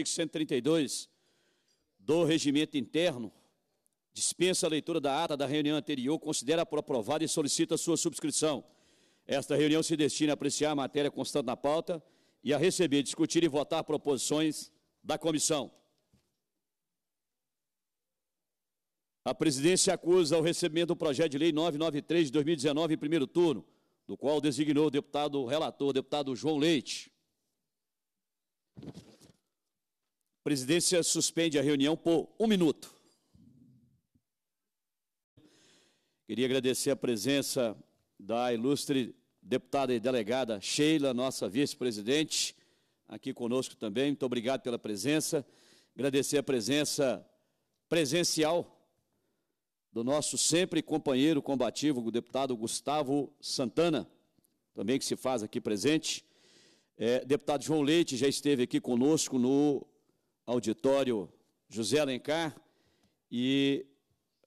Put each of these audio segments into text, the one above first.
artigo 132 do regimento interno, dispensa a leitura da ata da reunião anterior, considera por aprovada e solicita sua subscrição. Esta reunião se destina a apreciar a matéria constante na pauta e a receber, discutir e votar proposições da comissão. A presidência acusa o recebimento do projeto de lei 993 de 2019 em primeiro turno, do qual designou o deputado relator, o deputado João Leite presidência suspende a reunião por um minuto. Queria agradecer a presença da ilustre deputada e delegada Sheila, nossa vice-presidente, aqui conosco também. Muito obrigado pela presença. Agradecer a presença presencial do nosso sempre companheiro combativo, o deputado Gustavo Santana, também que se faz aqui presente. É, deputado João Leite já esteve aqui conosco no auditório José Alencar e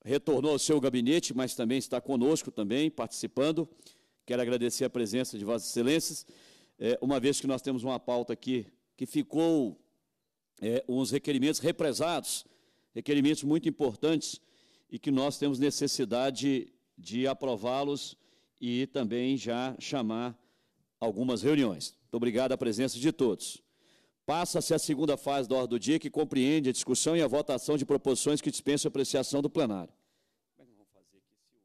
retornou ao seu gabinete, mas também está conosco também, participando. Quero agradecer a presença de Vossas Excelências, é, uma vez que nós temos uma pauta aqui que ficou é, uns requerimentos represados, requerimentos muito importantes e que nós temos necessidade de aprová-los e também já chamar algumas reuniões. Muito obrigado à presença de todos. Passa-se a segunda fase da ordem do dia, que compreende a discussão e a votação de proposições que dispensam apreciação do plenário. Como é que vamos fazer aqui se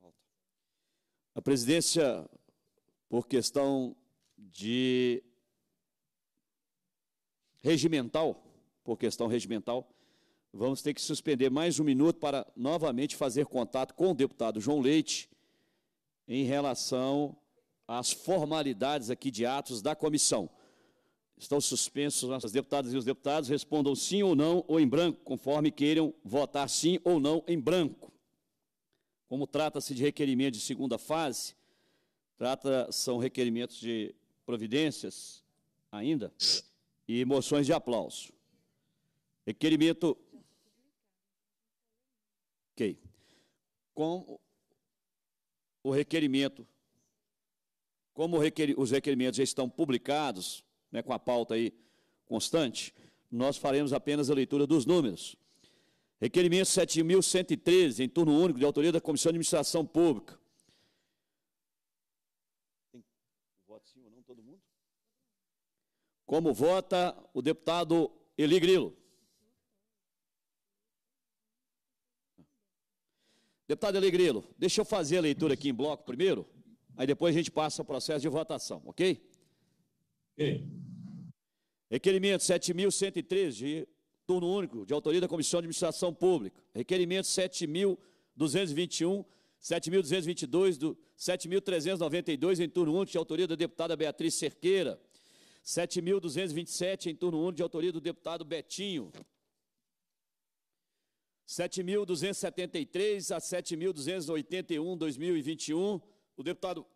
o é Volta. A presidência, por questão de regimental, por questão regimental, vamos ter que suspender mais um minuto para novamente fazer contato com o deputado João Leite em relação às formalidades aqui de atos da comissão. Estão suspensos nossas deputadas e os deputados respondam sim ou não ou em branco, conforme queiram votar sim ou não em branco. Como trata-se de requerimento de segunda fase, trata são requerimentos de providências ainda e moções de aplauso. Requerimento. Ok. Com o requerimento, como os requerimentos já estão publicados, né, com a pauta aí constante, nós faremos apenas a leitura dos números. Requerimento 7.113, em turno único, de autoria da Comissão de Administração Pública, Como vota o deputado Eli Grilo? Deputado Eli Grilo, deixa eu fazer a leitura aqui em bloco primeiro, aí depois a gente passa ao processo de votação, ok? Ok. Requerimento 7.113, de turno único, de autoria da Comissão de Administração Pública. Requerimento 7.221, 7.222, 7.392, em turno único, de autoria da deputada Beatriz Cerqueira. 7.227 em turno 1 de autoria do deputado Betinho. 7.273 a 7.281, 2021, o deputado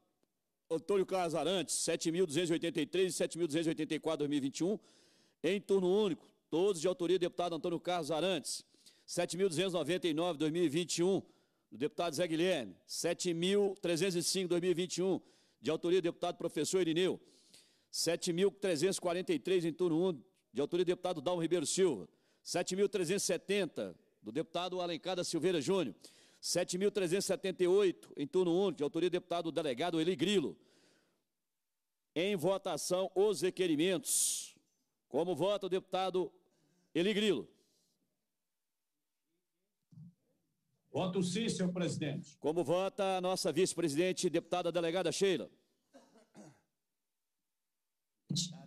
Antônio Carlos Arantes, 7.283 e 7.284, 2021, em turno único, todos de autoria do deputado Antônio Carlos Arantes. 7.299, 2021, do deputado Zé Guilherme. 7.305, 2021, de autoria do deputado professor Irineu. 7.343 em turno 1, de autoria do deputado Dalmo Ribeiro Silva. 7.370, do deputado Alencar da Silveira Júnior. 7.378, em turno 1, de autoria do deputado delegado Eli Grilo. Em votação, os requerimentos. Como vota o deputado Eli Grilo? Voto sim, senhor presidente. Como vota a nossa vice-presidente, deputada delegada Sheila?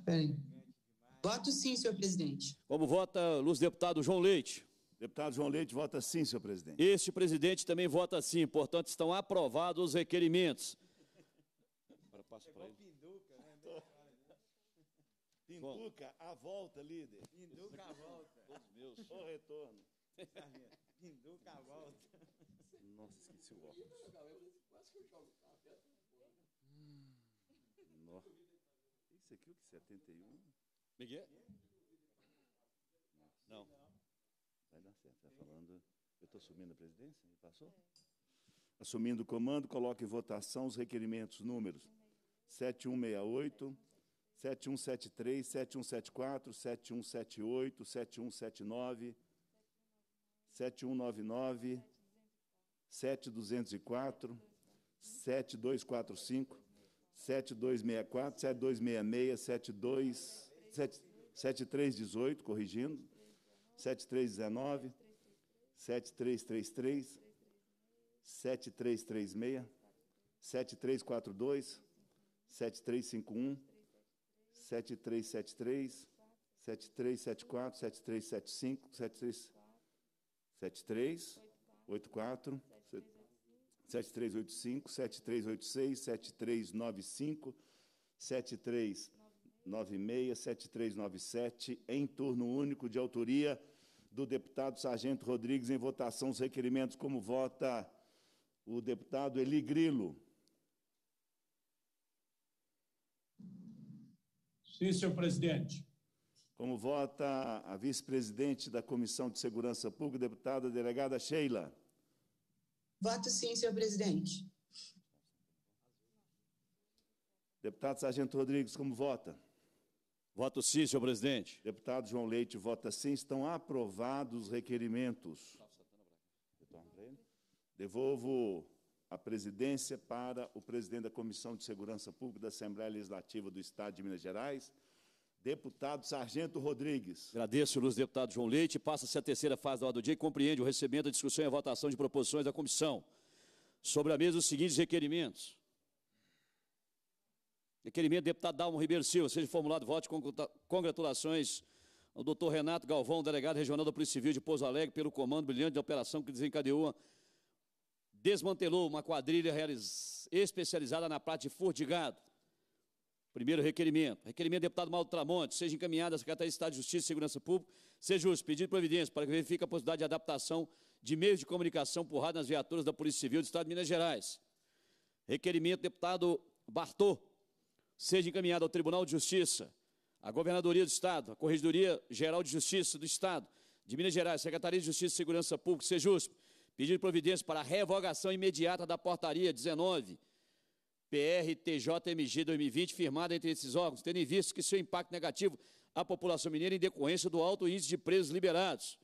Tá Voto sim, senhor presidente. Como vota o deputado João Leite? Deputado João Leite vota sim, senhor presidente. Este presidente também vota sim, portanto estão aprovados os requerimentos. Agora passo para ele. Pinduca, né? Pinduca, a volta, líder. Pinduca, a volta. Todos meus. O retorno. Pinduca, a volta. Nossa, esqueci o óculos. Nossa. Isso aqui, é o é que? 71? É? Miguel? Nossa. Não. Vai dar certo. Está falando. Eu estou assumindo a presidência? Passou? Assumindo o comando, coloque em votação os requerimentos números 7168, 7173, 7174, 7178, 7179, 7199, 7204, 7245, 7264, 7266, 72, 7318, corrigindo, 7319, 7333, 7336, 7342, 7351, 7373, 7374, 7375, 73, 7384, 7385, 7386, 7395, 7396, 7397, em turno único de autoria do deputado Sargento Rodrigues, em votação os requerimentos, como vota o deputado Eli Grilo. Sim, senhor presidente. Como vota a vice-presidente da Comissão de Segurança Pública, deputada delegada Sheila? Voto sim, senhor presidente. Deputado Sargento Rodrigues, como vota? Voto sim, senhor presidente. Deputado João Leite, vota sim. Estão aprovados os requerimentos. Devolvo a presidência para o presidente da Comissão de Segurança Pública da Assembleia Legislativa do Estado de Minas Gerais, Deputado Sargento Rodrigues. Agradeço, Luiz deputado João Leite. Passa-se a terceira fase da ordem do dia e compreende o recebimento, a discussão e a votação de proposições da comissão. Sobre a mesa, os seguintes requerimentos. Requerimento do deputado Dalmo Ribeiro Silva, seja formulado voto de congratulações ao doutor Renato Galvão, delegado regional da Polícia Civil de Pouso Alegre, pelo comando brilhante da operação que desencadeou, desmantelou uma quadrilha especializada na prática de furto de gado. Primeiro requerimento. Requerimento do deputado Mauro Tramonte, seja encaminhado à Secretaria de Estado de Justiça e Segurança Pública, seja justo pedido de providência para que verifique a possibilidade de adaptação de meios de comunicação por nas viaturas da Polícia Civil do Estado de Minas Gerais. Requerimento do deputado Bartô, seja encaminhado ao Tribunal de Justiça, à Governadoria do Estado, à Corregedoria Geral de Justiça do Estado de Minas Gerais, Secretaria de Justiça e Segurança Pública, justo pedido de providência para a revogação imediata da portaria 19 PRTJMG 2020, firmada entre esses órgãos, tendo em vista que seu impacto negativo à população mineira em decorrência do alto índice de presos liberados,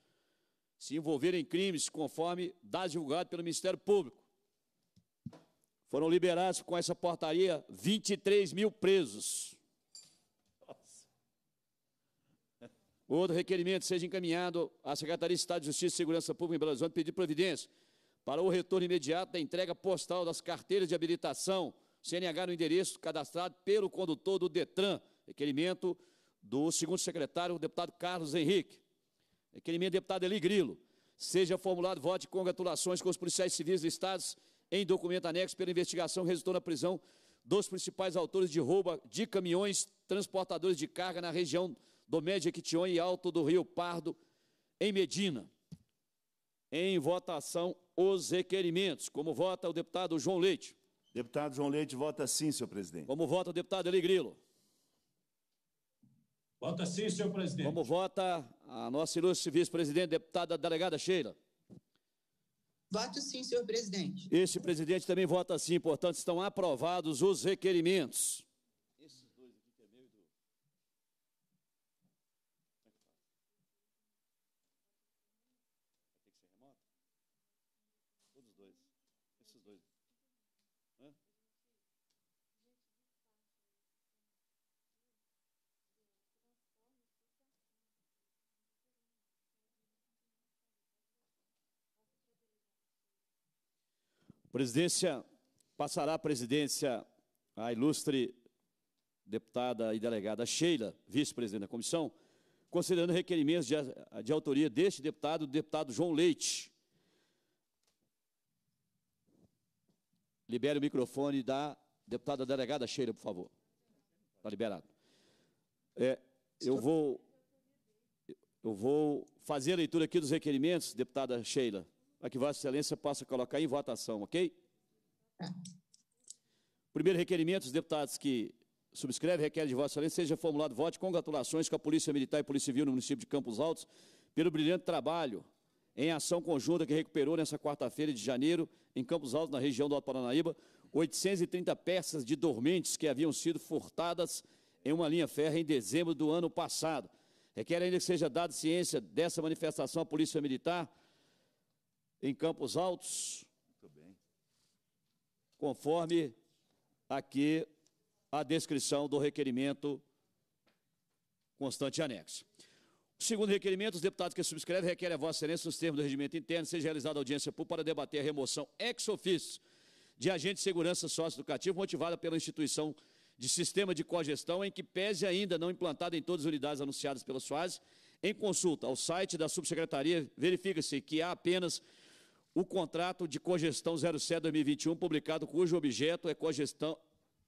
se envolverem em crimes conforme dados divulgados pelo Ministério Público. Foram liberados com essa portaria 23 mil presos. Nossa. Outro requerimento seja encaminhado à Secretaria de Estado de Justiça e Segurança Pública em Belo Horizonte pedir providência para o retorno imediato da entrega postal das carteiras de habilitação CNH no endereço cadastrado pelo condutor do Detran. Requerimento do segundo secretário, o deputado Carlos Henrique. Requerimento do deputado Eli Grilo. Seja formulado voto de congratulações com os policiais civis listados em documento anexo pela investigação resultou na prisão dos principais autores de rouba de caminhões transportadores de carga na região do Médio Equition e Alto do Rio Pardo, em Medina. Em votação, os requerimentos. Como vota o deputado João Leite. Deputado João Leite vota sim, senhor presidente. Como vota o deputado Eli Grilo? Vota sim, senhor presidente. Como vota a nossa ilustre vice-presidente, deputada delegada Sheila? Voto sim, senhor presidente. Este presidente também vota sim, portanto, estão aprovados os requerimentos. Presidência, passará a presidência à ilustre deputada e delegada Sheila, vice-presidente da comissão, considerando requerimentos de, de autoria deste deputado, o deputado João Leite. Libere o microfone da deputada delegada Sheila, por favor. Está liberado. É, eu vou eu vou fazer a leitura aqui dos requerimentos, deputada Sheila para que Vossa Excelência possa colocar em votação, ok? Primeiro requerimento, os deputados que subscrevem requer de Vossa Excelência seja formulado voto de congratulações com a Polícia Militar e Polícia Civil no município de Campos Altos pelo brilhante trabalho em ação conjunta que recuperou nesta quarta-feira de janeiro, em Campos Altos, na região do Alto Paranaíba, 830 peças de dormentes que haviam sido furtadas em uma linha férrea em dezembro do ano passado. Requer ainda que seja dada ciência dessa manifestação à Polícia Militar em Campos Altos, conforme aqui a descrição do requerimento constante anexo. O segundo requerimento, os deputados que subscrevem requerem a Vossa Excelência, nos termos do regimento interno, seja realizada audiência pública para debater a remoção ex officio de agente de segurança sócio-educativo motivada pela instituição de sistema de cogestão, em que pese ainda não implantado em todas as unidades anunciadas pela SOAS, em consulta ao site da subsecretaria, verifica-se que há apenas o contrato de cogestão 07-2021, publicado, cujo objeto é cogestão,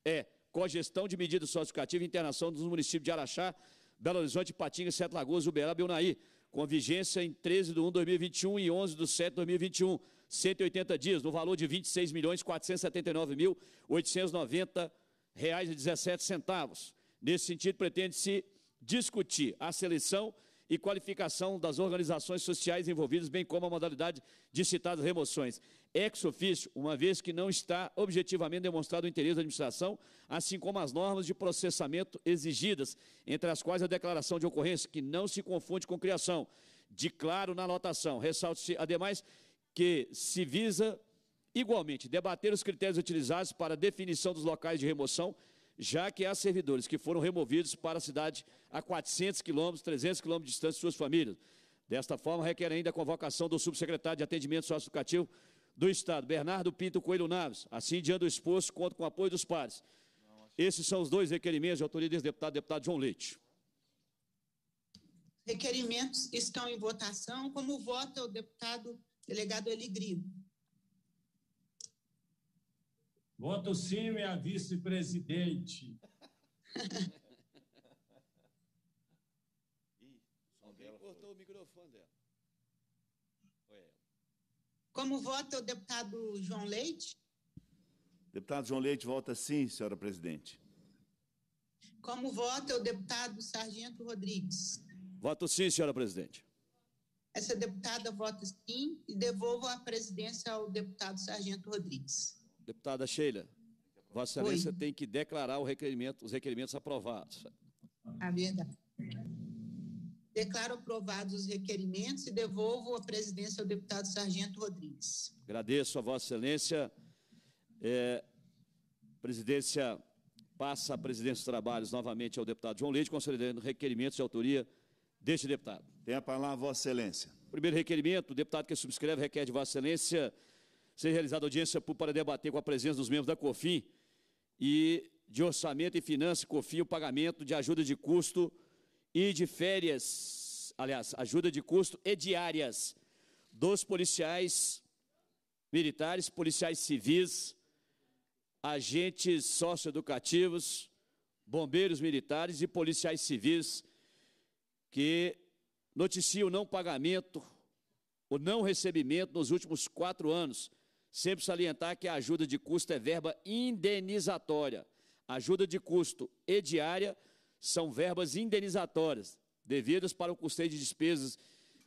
é cogestão de medidas socioeducativas e internação dos municípios de Araxá, Belo Horizonte, Patinga, Sete Lagoas, Uberaba e Unaí, com vigência em 13 de 1 de 2021 e 11 de 7 de 2021, 180 dias, no valor de R$ 26.479.890,17. Nesse sentido, pretende-se discutir a seleção e qualificação das organizações sociais envolvidas, bem como a modalidade de citadas remoções. Ex ofício, uma vez que não está objetivamente demonstrado o interesse da administração, assim como as normas de processamento exigidas, entre as quais a declaração de ocorrência, que não se confunde com criação, de claro na lotação. Ressalte-se, ademais, que se visa igualmente debater os critérios utilizados para definição dos locais de remoção já que há servidores que foram removidos para a cidade a 400 quilômetros, 300 quilômetros de distância de suas famílias. Desta forma, requer ainda a convocação do subsecretário de Atendimento Socioeducativo do Estado, Bernardo Pinto Coelho Naves. Assim, diante do exposto, conto com o apoio dos pares. Esses são os dois requerimentos de autoria desse deputado, deputado João Leite. Requerimentos estão em votação, como vota o deputado delegado Eli Voto sim, minha vice-presidente. Alguém cortou foi. o microfone dela. Como vota o deputado João Leite? Deputado João Leite vota sim, senhora presidente. Como vota o deputado Sargento Rodrigues? Voto sim, senhora presidente. Essa deputada vota sim e devolvo a presidência ao deputado Sargento Rodrigues. Deputada Sheila, Vossa Excelência Oi. tem que declarar requerimento, os requerimentos aprovados. A verdade. Declaro aprovados os requerimentos e devolvo a presidência ao deputado Sargento Rodrigues. Agradeço a Vossa Excelência. É, presidência passa a presidência dos trabalhos novamente ao deputado João Leite, considerando requerimentos de autoria deste deputado. Tem a palavra, Vossa Excelência. Primeiro requerimento, o deputado que subscreve requer de Vossa Excelência ser realizada audiência para debater com a presença dos membros da COFIN e de Orçamento e Finanças, COFIN, o pagamento de ajuda de custo e de férias, aliás, ajuda de custo e diárias dos policiais militares, policiais civis, agentes socioeducativos, bombeiros militares e policiais civis que noticiam o não pagamento, o não recebimento nos últimos quatro anos Sempre salientar que a ajuda de custo é verba indenizatória. Ajuda de custo e diária são verbas indenizatórias, devidas para o custeio de despesas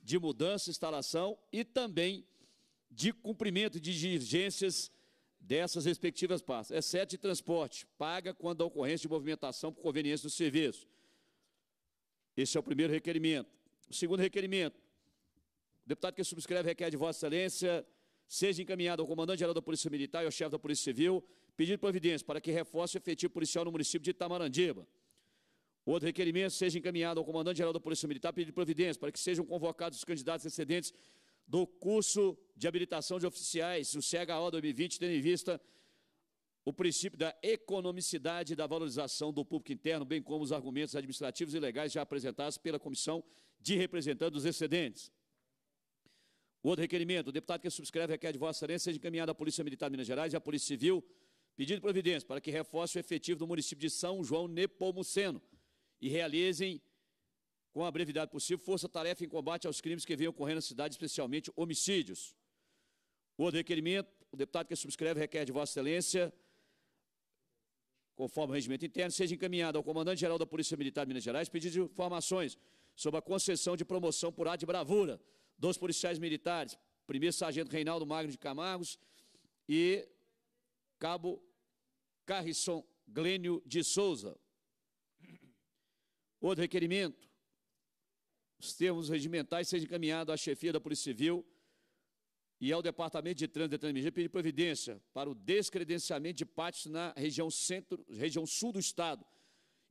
de mudança, instalação e também de cumprimento de diligências dessas respectivas partes. Exceto é de transporte, paga quando a ocorrência de movimentação por conveniência do serviço. Esse é o primeiro requerimento. O segundo requerimento, o deputado que subscreve requer de Vossa Excelência seja encaminhado ao comandante-geral da Polícia Militar e ao chefe da Polícia Civil, pedindo providência para que reforce o efetivo policial no município de Itamarandiba. Outro requerimento seja encaminhado ao comandante-geral da Polícia Militar pedindo providência para que sejam convocados os candidatos excedentes do curso de habilitação de oficiais, o CHO 2020, tendo em vista o princípio da economicidade e da valorização do público interno, bem como os argumentos administrativos e legais já apresentados pela Comissão de Representantes dos Excedentes. O outro requerimento, o deputado que subscreve requer de Vossa Excelência seja encaminhado à Polícia Militar de Minas Gerais e à Polícia Civil pedido providência para que reforce o efetivo do município de São João Nepomuceno e realizem, com a brevidade possível, força-tarefa em combate aos crimes que vêm ocorrendo na cidade, especialmente homicídios. O outro requerimento, o deputado que subscreve requer de Vossa Excelência, conforme o regimento interno, seja encaminhado ao comandante-geral da Polícia Militar de Minas Gerais pedido informações sobre a concessão de promoção por ar de bravura dois policiais militares, primeiro sargento Reinaldo Magno de Camargos e cabo Carrisson Glênio de Souza. Outro requerimento, os termos regimentais sejam encaminhados à chefia da Polícia Civil e ao Departamento de Trânsito da TNMG pedir providência para o descredenciamento de pátios na região, centro, região sul do Estado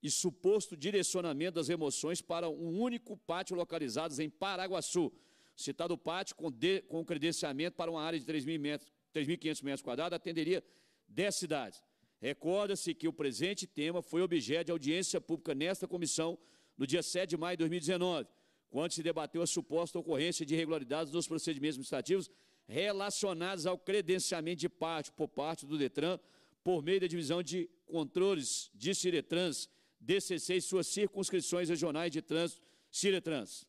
e suposto direcionamento das remoções para um único pátio localizados em Paraguaçu, Citado pátio com, de, com credenciamento para uma área de 3.500 metros, metros quadrados atenderia 10 cidades. Recorda-se que o presente tema foi objeto de audiência pública nesta comissão no dia 7 de maio de 2019, quando se debateu a suposta ocorrência de irregularidades nos procedimentos administrativos relacionados ao credenciamento de pátio por parte do DETRAN por meio da divisão de controles de Ciretrans, DCC e suas circunscrições regionais de trânsito Ciretrans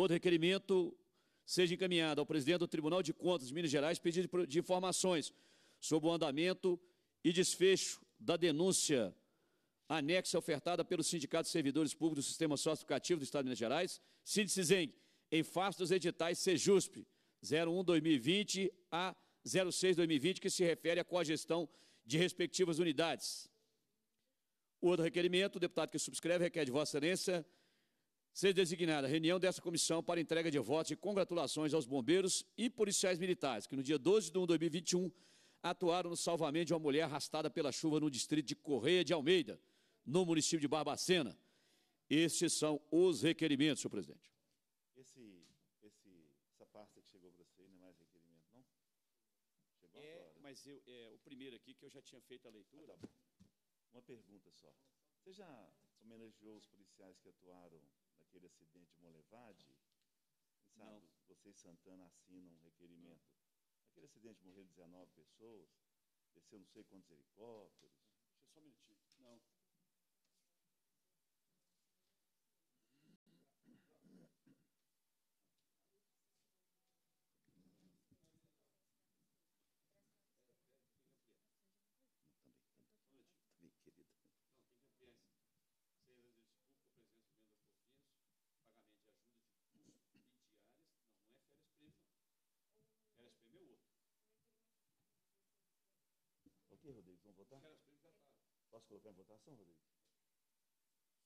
outro requerimento seja encaminhado ao presidente do Tribunal de Contas de Minas Gerais pedido de informações sobre o andamento e desfecho da denúncia anexa ofertada pelo Sindicato de Servidores Públicos do Sistema Socioeducativo do Estado de Minas Gerais, Sindicizeng, em face dos editais CEJUSP 01-2020 a 06-2020, que se refere à coagestão de respectivas unidades. O outro requerimento, o deputado que subscreve, requer de Vossa Excelência Seja designada reunião dessa comissão para entrega de votos e congratulações aos bombeiros e policiais militares, que no dia 12 de 1 de 2021 atuaram no salvamento de uma mulher arrastada pela chuva no distrito de Correia de Almeida, no município de Barbacena. Estes são os requerimentos, senhor presidente. Esse, esse, essa pasta que chegou para você não é mais requerimento, não? Chegou é, agora. Né? mas eu, é, o primeiro aqui, que eu já tinha feito a leitura. Ah, tá Uma pergunta só. Você já homenageou os policiais que atuaram aquele acidente de Molevade, sabe, não. você e Santana assinam um requerimento. Não. Aquele acidente morreram 19 pessoas, desceu não sei quantos helicópteros. Deixa eu só um minutinho. Posso colocar em votação, Rodrigo?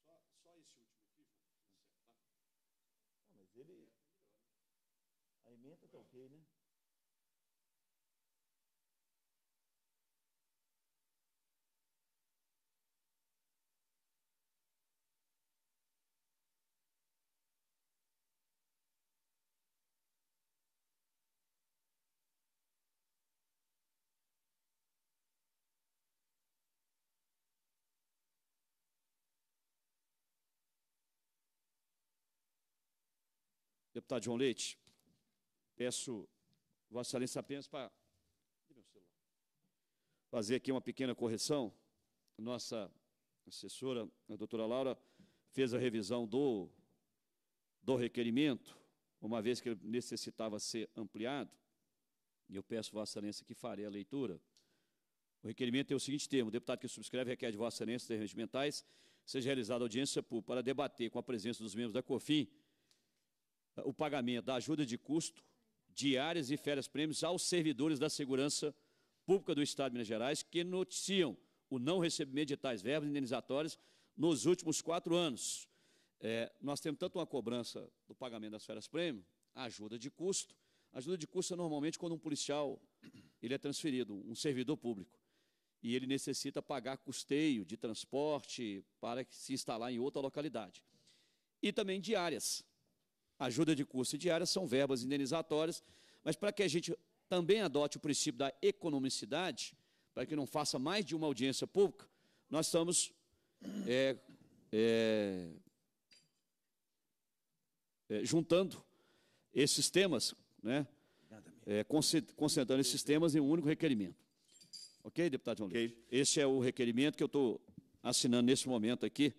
Só, só esse último aqui, João, acertar. Tá? mas ele. A emenda está ok, né? Deputado João Leite, peço Vossa Excelência apenas para fazer aqui uma pequena correção. Nossa assessora, a doutora Laura, fez a revisão do, do requerimento, uma vez que ele necessitava ser ampliado, e eu peço Vossa Excelência que farei a leitura. O requerimento tem é o seguinte termo: o deputado que subscreve requer de Vossa Excelência de regimentais seja realizada audiência pública para debater com a presença dos membros da COFIN o pagamento da ajuda de custo, diárias e férias prêmios aos servidores da segurança pública do Estado de Minas Gerais que noticiam o não recebimento de tais verbas indenizatórias nos últimos quatro anos. É, nós temos tanto uma cobrança do pagamento das férias prêmio, ajuda de custo. Ajuda de custo é normalmente quando um policial ele é transferido, um servidor público, e ele necessita pagar custeio de transporte para se instalar em outra localidade. E também diárias. Ajuda de custo diária são verbas indenizatórias, mas para que a gente também adote o princípio da economicidade, para que não faça mais de uma audiência pública, nós estamos é, é, é, juntando esses temas, né? É, concentrando esses temas em um único requerimento. Ok, deputado João okay. Esse é o requerimento que eu estou assinando nesse momento aqui,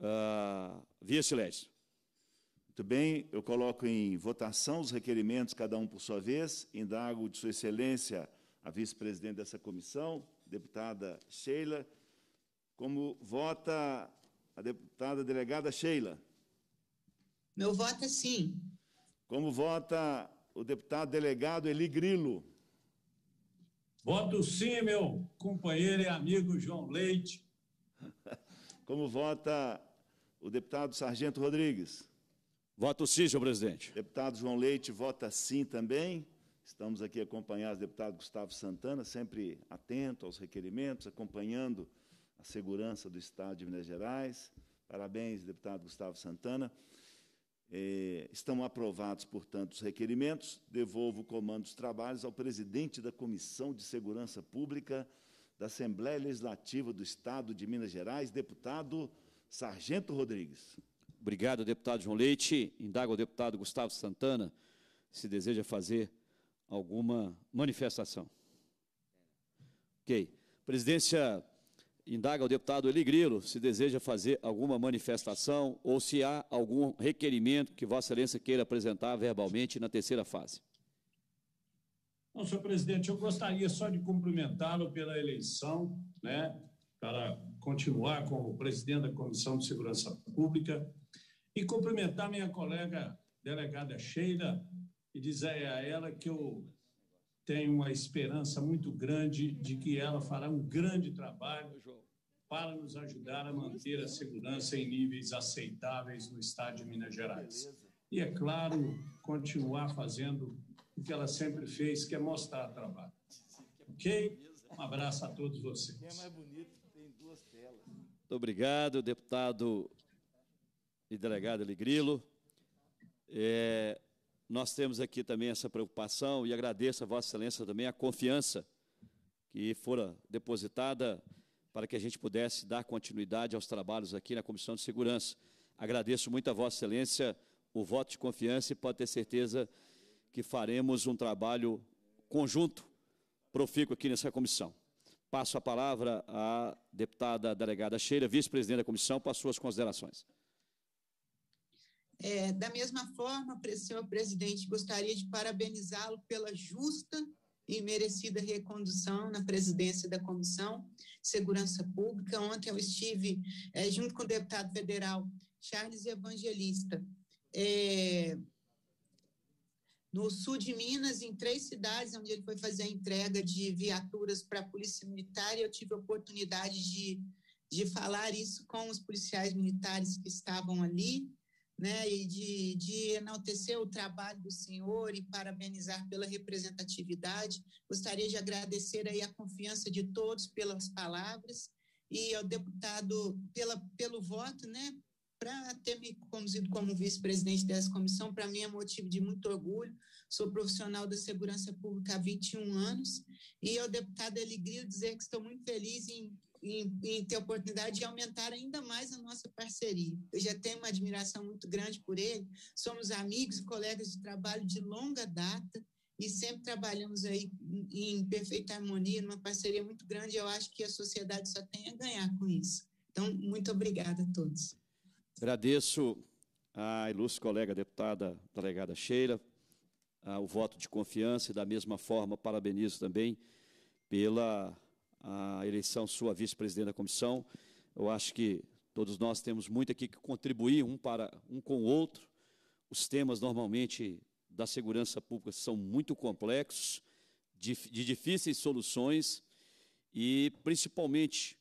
uh, via silêncio. Muito bem, eu coloco em votação os requerimentos, cada um por sua vez. Indago de Sua Excelência a vice-presidente dessa comissão, deputada Sheila. Como vota a deputada delegada Sheila? Meu voto é sim. Como vota o deputado delegado Eli Grilo? Voto sim, meu companheiro e amigo João Leite. Como vota o deputado Sargento Rodrigues? Voto sim, senhor presidente. Deputado João Leite vota sim também. Estamos aqui acompanhados deputado Gustavo Santana, sempre atento aos requerimentos, acompanhando a segurança do Estado de Minas Gerais. Parabéns, deputado Gustavo Santana. É, estão aprovados, portanto, os requerimentos. Devolvo o comando dos trabalhos ao presidente da Comissão de Segurança Pública da Assembleia Legislativa do Estado de Minas Gerais, deputado Sargento Rodrigues. Obrigado, deputado João Leite. Indaga o deputado Gustavo Santana se deseja fazer alguma manifestação. Ok. Presidência indaga o deputado Eli Grilo se deseja fazer alguma manifestação ou se há algum requerimento que Vossa Excelência queira apresentar verbalmente na terceira fase. senhor presidente, eu gostaria só de cumprimentá-lo pela eleição, né? para continuar como presidente da Comissão de Segurança Pública e cumprimentar minha colega delegada Sheila e dizer a ela que eu tenho uma esperança muito grande de que ela fará um grande trabalho para nos ajudar a manter a segurança em níveis aceitáveis no estado de Minas Gerais. E, é claro, continuar fazendo o que ela sempre fez, que é mostrar trabalho. Ok? Um abraço a todos vocês. Muito obrigado, deputado e delegado Eligrilo. É, nós temos aqui também essa preocupação e agradeço a Vossa Excelência também a confiança que fora depositada para que a gente pudesse dar continuidade aos trabalhos aqui na Comissão de Segurança. Agradeço muito a Vossa Excelência o voto de confiança e pode ter certeza que faremos um trabalho conjunto profícuo aqui nessa comissão. Passo a palavra à deputada delegada Sheila, vice-presidente da comissão, para suas considerações. É, da mesma forma, senhor presidente, gostaria de parabenizá-lo pela justa e merecida recondução na presidência da Comissão de Segurança Pública. Ontem eu estive é, junto com o deputado federal Charles Evangelista. É, no sul de Minas, em três cidades, onde ele foi fazer a entrega de viaturas para a Polícia Militar, e eu tive a oportunidade de, de falar isso com os policiais militares que estavam ali, né, e de, de enaltecer o trabalho do senhor e parabenizar pela representatividade. Gostaria de agradecer aí a confiança de todos pelas palavras e ao deputado pela, pelo voto, né, para ter me conduzido como vice-presidente dessa comissão, para mim é motivo de muito orgulho. Sou profissional da segurança pública há 21 anos e ao deputado Alegria dizer que estou muito feliz em, em, em, ter a oportunidade de aumentar ainda mais a nossa parceria. Eu já tenho uma admiração muito grande por ele, somos amigos e colegas de trabalho de longa data e sempre trabalhamos aí em, em perfeita harmonia, numa parceria muito grande. Eu acho que a sociedade só tem a ganhar com isso. Então, muito obrigada a todos. Agradeço à ilustre colega deputada delegada Sheila o voto de confiança e, da mesma forma, parabenizo também pela eleição sua vice-presidente da comissão. Eu acho que todos nós temos muito aqui que contribuir um para um com o outro. Os temas normalmente da segurança pública são muito complexos, de, de difíceis soluções e, principalmente,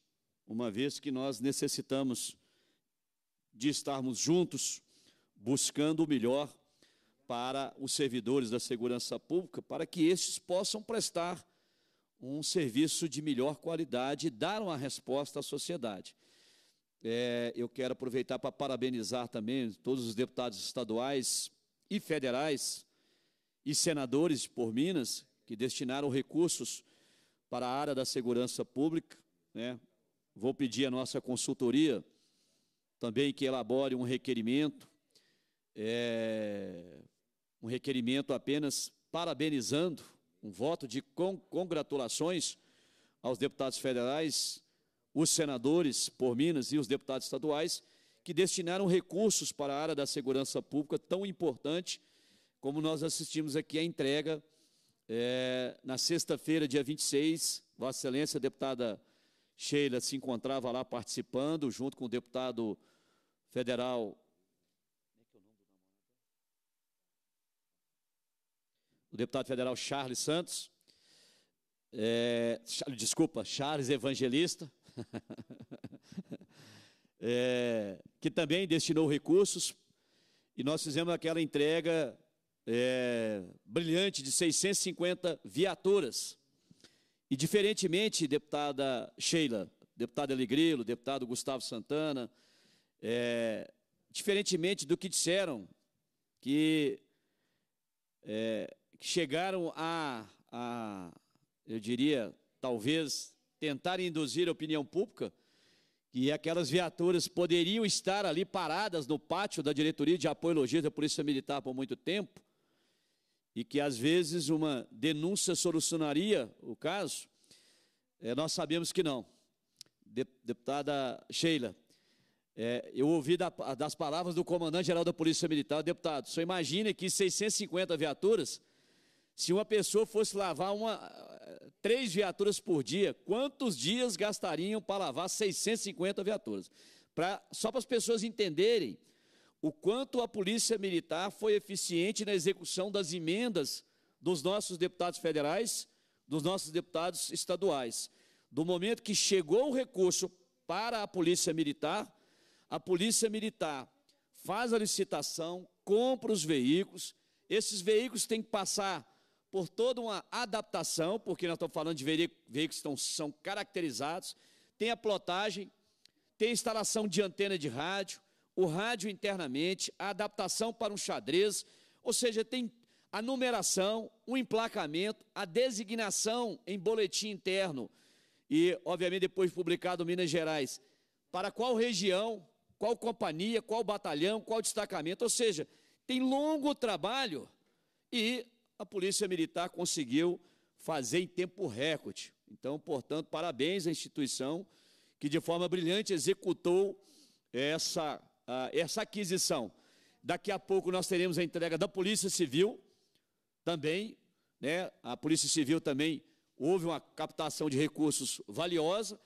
uma vez que nós necessitamos de estarmos juntos buscando o melhor para os servidores da segurança pública, para que estes possam prestar um serviço de melhor qualidade e dar uma resposta à sociedade. É, eu quero aproveitar para parabenizar também todos os deputados estaduais e federais e senadores por Minas que destinaram recursos para a área da segurança pública. Né? Vou pedir a nossa consultoria também que elabore um requerimento, é, um requerimento apenas parabenizando, um voto de congratulações aos deputados federais, os senadores por Minas e os deputados estaduais que destinaram recursos para a área da segurança pública tão importante como nós assistimos aqui a entrega é, na sexta-feira, dia 26, Vossa Excelência, deputada Sheila se encontrava lá participando, junto com o deputado federal. É é o deputado federal Charles Santos. É, desculpa, Charles Evangelista. é, que também destinou recursos. E nós fizemos aquela entrega é, brilhante de 650 viaturas e diferentemente, deputada Sheila, deputado Eligrilo, deputado Gustavo Santana, é, diferentemente do que disseram, que, é, que chegaram a, a, eu diria, talvez tentar induzir a opinião pública, que aquelas viaturas poderiam estar ali paradas no pátio da diretoria de apoio logística da Polícia Militar por muito tempo, e que às vezes uma denúncia solucionaria o caso, é, nós sabemos que não. deputada Sheila, é, eu ouvi da, das palavras do comandante-geral da Polícia Militar, deputado, só imagine que 650 viaturas, se uma pessoa fosse lavar uma, eh, três viaturas por dia, quantos dias gastariam para lavar 650 viaturas? Pra, só para as pessoas entenderem o quanto a Polícia Militar foi eficiente na execução das emendas dos nossos deputados federais, dos nossos deputados estaduais. Do momento que chegou o recurso para a Polícia Militar, a Polícia Militar faz a licitação, compra os veículos, esses veículos têm que passar por toda uma adaptação, porque nós estamos falando de veículos que estão, são caracterizados, tem a plotagem, tem a instalação de antena de rádio, o rádio internamente, a adaptação para um xadrez, ou seja, tem a numeração, o emplacamento, a designação em boletim interno e, obviamente, depois publicado em Minas Gerais, para qual região, qual companhia, qual batalhão, qual destacamento, ou seja, tem longo trabalho e a Polícia Militar conseguiu fazer em tempo recorde. Então, portanto, parabéns à instituição que de forma brilhante executou essa ah, essa aquisição. Daqui a pouco nós teremos a entrega da Polícia Civil também, né? A Polícia Civil também houve uma captação de recursos valiosa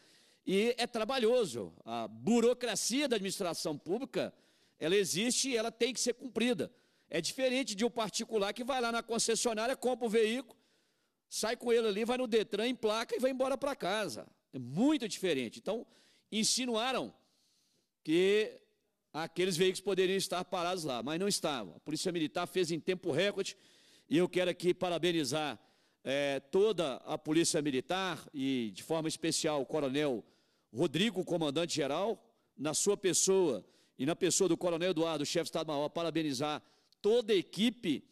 e é trabalhoso. A burocracia da administração pública, ela existe e ela tem que ser cumprida. É diferente de um particular que vai lá na concessionária, compra o veículo, sai com ele ali, vai no Detran, emplaca e vai embora para casa. É muito diferente. Então, insinuaram que aqueles veículos poderiam estar parados lá, mas não estavam. A Polícia Militar fez em tempo recorde e eu quero aqui parabenizar é, toda a Polícia Militar e, de forma especial, o Coronel Rodrigo, comandante-geral, na sua pessoa e na pessoa do Coronel Eduardo, chefe de Estado-Maior, parabenizar toda a equipe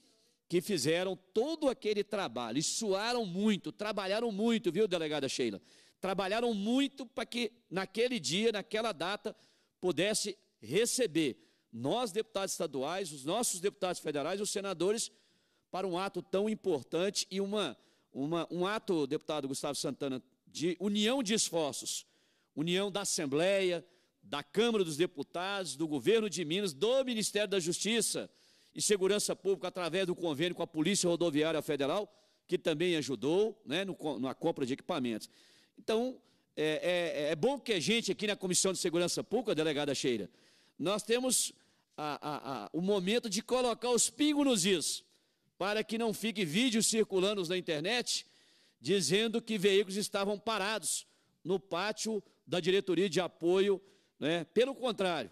que fizeram todo aquele trabalho, e suaram muito, trabalharam muito, viu, delegada Sheila? Trabalharam muito para que naquele dia, naquela data, pudesse receber nós, deputados estaduais, os nossos deputados federais, os senadores, para um ato tão importante e uma, uma, um ato, deputado Gustavo Santana, de união de esforços, união da Assembleia, da Câmara dos Deputados, do Governo de Minas, do Ministério da Justiça e Segurança Pública, através do convênio com a Polícia Rodoviária Federal, que também ajudou né, no, na compra de equipamentos. Então, é, é, é bom que a gente aqui na Comissão de Segurança Pública, delegada Cheira, nós temos a, a, a, o momento de colocar os pingos nos is, para que não fique vídeos circulando na internet dizendo que veículos estavam parados no pátio da diretoria de apoio. Né? Pelo contrário,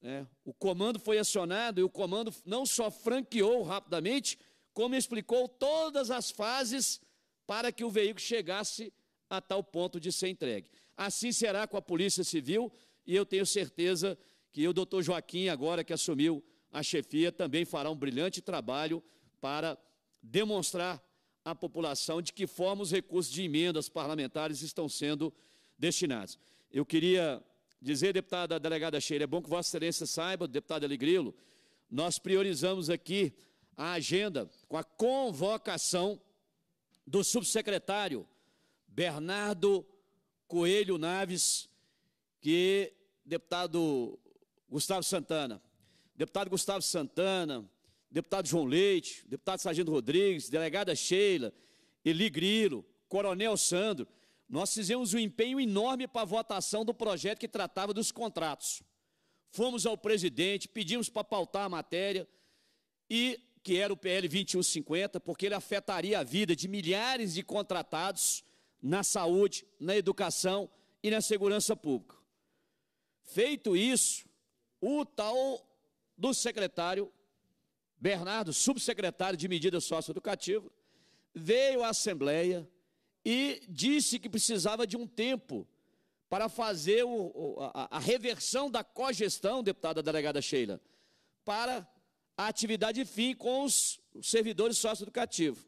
né? o comando foi acionado e o comando não só franqueou rapidamente, como explicou todas as fases para que o veículo chegasse a tal ponto de ser entregue. Assim será com a Polícia Civil e eu tenho certeza que que o doutor Joaquim, agora que assumiu a chefia, também fará um brilhante trabalho para demonstrar à população de que forma os recursos de emendas parlamentares estão sendo destinados. Eu queria dizer, deputada delegada Sheila, é bom que Vossa Excelência saiba, deputado Alegrilo, nós priorizamos aqui a agenda com a convocação do subsecretário Bernardo Coelho Naves, que, deputado Gustavo Santana, deputado Gustavo Santana, deputado João Leite, deputado Sargento Rodrigues, delegada Sheila, Eli Grilo, Coronel Sandro, nós fizemos um empenho enorme para a votação do projeto que tratava dos contratos. Fomos ao presidente, pedimos para pautar a matéria, e que era o PL 2150, porque ele afetaria a vida de milhares de contratados na saúde, na educação e na segurança pública. Feito isso, o tal do secretário Bernardo, subsecretário de medidas socioeducativas, veio à Assembleia e disse que precisava de um tempo para fazer o, a, a, reversão da cogestão, deputada delegada Sheila, para a atividade fim com os servidores socioeducativos.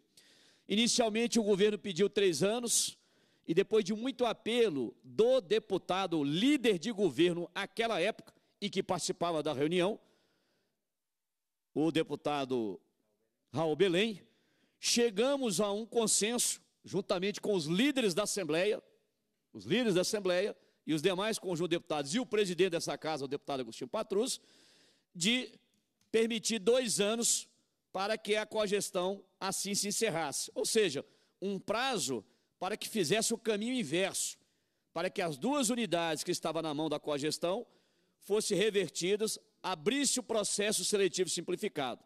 Inicialmente, o governo pediu três anos e, depois de muito apelo do deputado líder de governo àquela época, e que participava da reunião, o deputado Raul Belém, chegamos a um consenso, juntamente com os líderes da Assembleia, os líderes da Assembleia e os demais conjunto de deputados e o presidente dessa casa, o deputado Agostinho Patrus, de permitir dois anos para que a cogestão assim se encerrasse. Ou seja, um prazo para que fizesse o caminho inverso, para que as duas unidades que estavam na mão da cogestão fossem revertidas, abrisse o processo seletivo simplificado.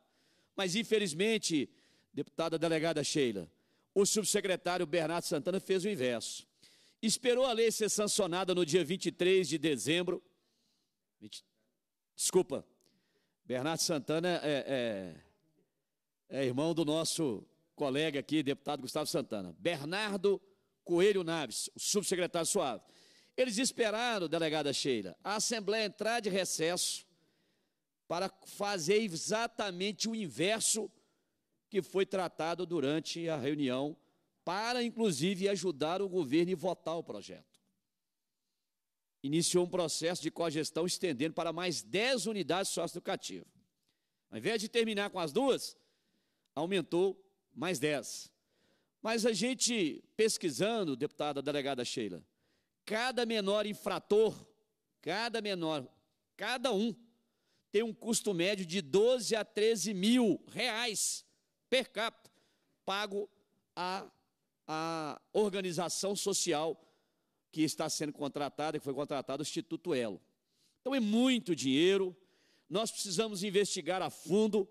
Mas, infelizmente, deputada delegada Sheila, o subsecretário Bernardo Santana fez o inverso. Esperou a lei ser sancionada no dia 23 de dezembro. 20, desculpa, Bernardo Santana é, é, é irmão do nosso colega aqui, deputado Gustavo Santana. Bernardo Coelho Naves, o subsecretário Suave. Eles esperaram, delegada Sheila, a Assembleia entrar de recesso para fazer exatamente o inverso que foi tratado durante a reunião, para inclusive ajudar o governo e votar o projeto. Iniciou um processo de cogestão estendendo para mais 10 unidades socioeducativas. Ao invés de terminar com as duas, aumentou mais 10. Mas a gente, pesquisando, deputada delegada Sheila, Cada menor infrator, cada menor, cada um, tem um custo médio de 12 a 13 mil reais per capita, pago à, à organização social que está sendo contratada, que foi contratada, o Instituto Elo. Então é muito dinheiro, nós precisamos investigar a fundo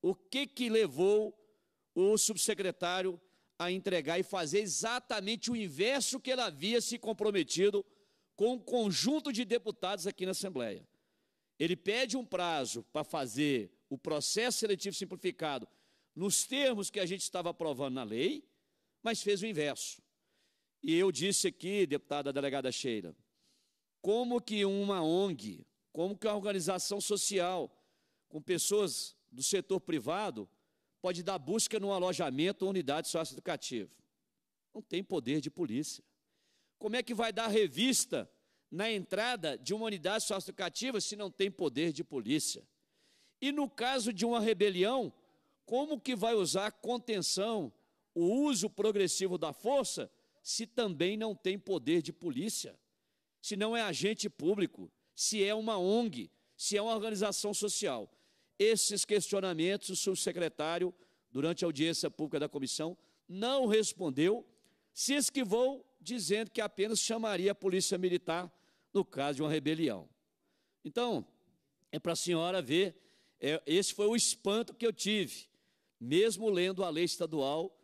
o que, que levou o subsecretário a entregar e fazer exatamente o inverso que ela havia se comprometido com o um conjunto de deputados aqui na Assembleia. Ele pede um prazo para fazer o processo seletivo simplificado nos termos que a gente estava aprovando na lei, mas fez o inverso. E eu disse aqui, deputada delegada Sheila, como que uma ONG, como que uma organização social com pessoas do setor privado pode dar busca num alojamento ou unidade socioeducativa. Não tem poder de polícia. Como é que vai dar revista na entrada de uma unidade socioeducativa se não tem poder de polícia? E no caso de uma rebelião, como que vai usar contenção, o uso progressivo da força, se também não tem poder de polícia? Se não é agente público, se é uma ONG, se é uma organização social. Esses questionamentos, o subsecretário, durante a audiência pública da comissão, não respondeu, se esquivou, dizendo que apenas chamaria a polícia militar no caso de uma rebelião. Então, é para a senhora ver, é, esse foi o espanto que eu tive, mesmo lendo a lei estadual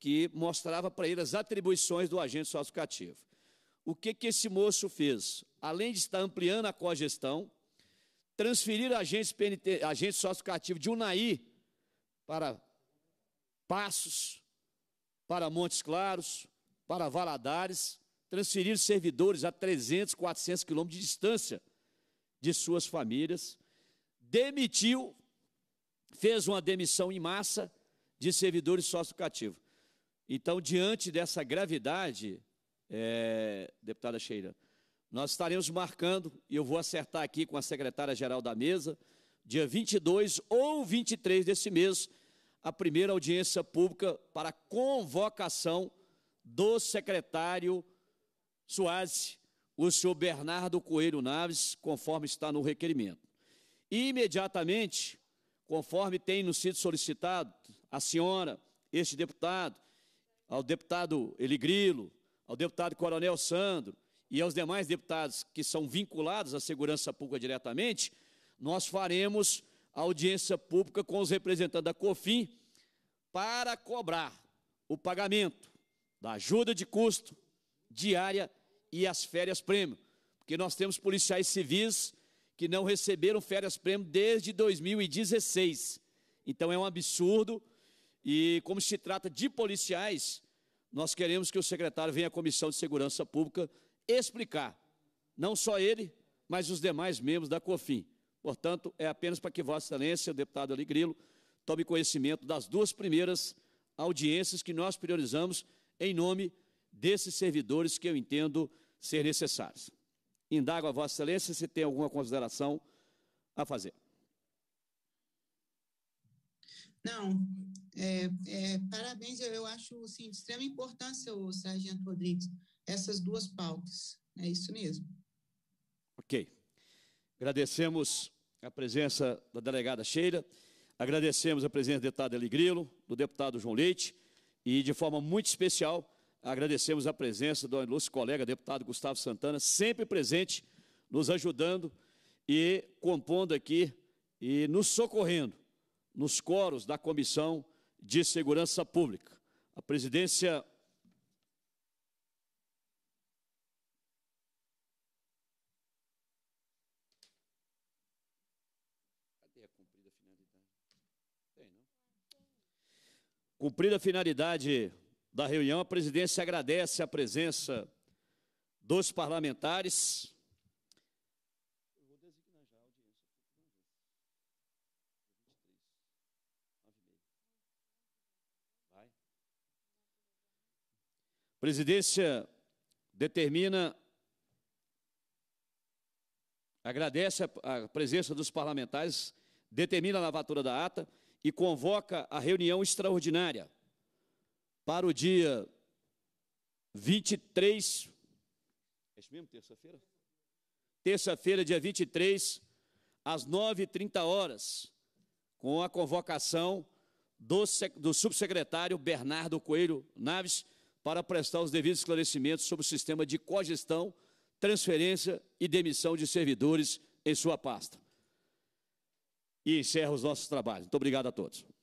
que mostrava para ele as atribuições do agente socioeducativo. O que, que esse moço fez? Além de estar ampliando a cogestão, transferir agentes, PNT, agentes sociocativos de Unai para Passos, para Montes Claros, para Valadares, transferir servidores a 300, 400 quilômetros de distância de suas famílias, demitiu, fez uma demissão em massa de servidores sociocativos. Então, diante dessa gravidade, é, deputada Sheila, nós estaremos marcando, e eu vou acertar aqui com a secretária-geral da mesa, dia 22 ou 23 desse mês, a primeira audiência pública para convocação do secretário Soares, o senhor Bernardo Coelho Naves, conforme está no requerimento. E, imediatamente, conforme tem nos sido solicitado, a senhora, este deputado, ao deputado Eligrilo, ao deputado Coronel Sandro, e aos demais deputados que são vinculados à segurança pública diretamente, nós faremos audiência pública com os representantes da COFIN para cobrar o pagamento da ajuda de custo diária e as férias prêmio, porque nós temos policiais civis que não receberam férias prêmio desde 2016. Então é um absurdo e como se trata de policiais, nós queremos que o secretário venha à Comissão de Segurança Pública explicar, não só ele, mas os demais membros da COFIN. Portanto, é apenas para que Vossa Excelência, o deputado Ali tome conhecimento das duas primeiras audiências que nós priorizamos em nome desses servidores que eu entendo ser necessários. Indago a Vossa Excelência se tem alguma consideração a fazer. Não, é, é, parabéns, eu, eu acho assim, de extrema importância o Sargento Rodrigues essas duas pautas. É isso mesmo. Ok. Agradecemos a presença da delegada Sheila, agradecemos a presença do deputado Eligrilo, do deputado João Leite, e de forma muito especial agradecemos a presença do nosso colega deputado Gustavo Santana, sempre presente, nos ajudando e compondo aqui e nos socorrendo nos coros da Comissão de Segurança Pública. A presidência cumprida a finalidade. Tem, não? Cumprida a finalidade da reunião, a presidência agradece a presença dos parlamentares. Presidência determina, agradece a presença dos parlamentares determina a lavatura da ata e convoca a reunião extraordinária para o dia 23. É isso mesmo? Terça-feira? Terça-feira, dia 23, às 9h30 horas, com a convocação do, do subsecretário Bernardo Coelho Naves para prestar os devidos esclarecimentos sobre o sistema de cogestão, transferência e demissão de servidores em sua pasta e encerro os nossos trabalhos. Muito obrigado a todos.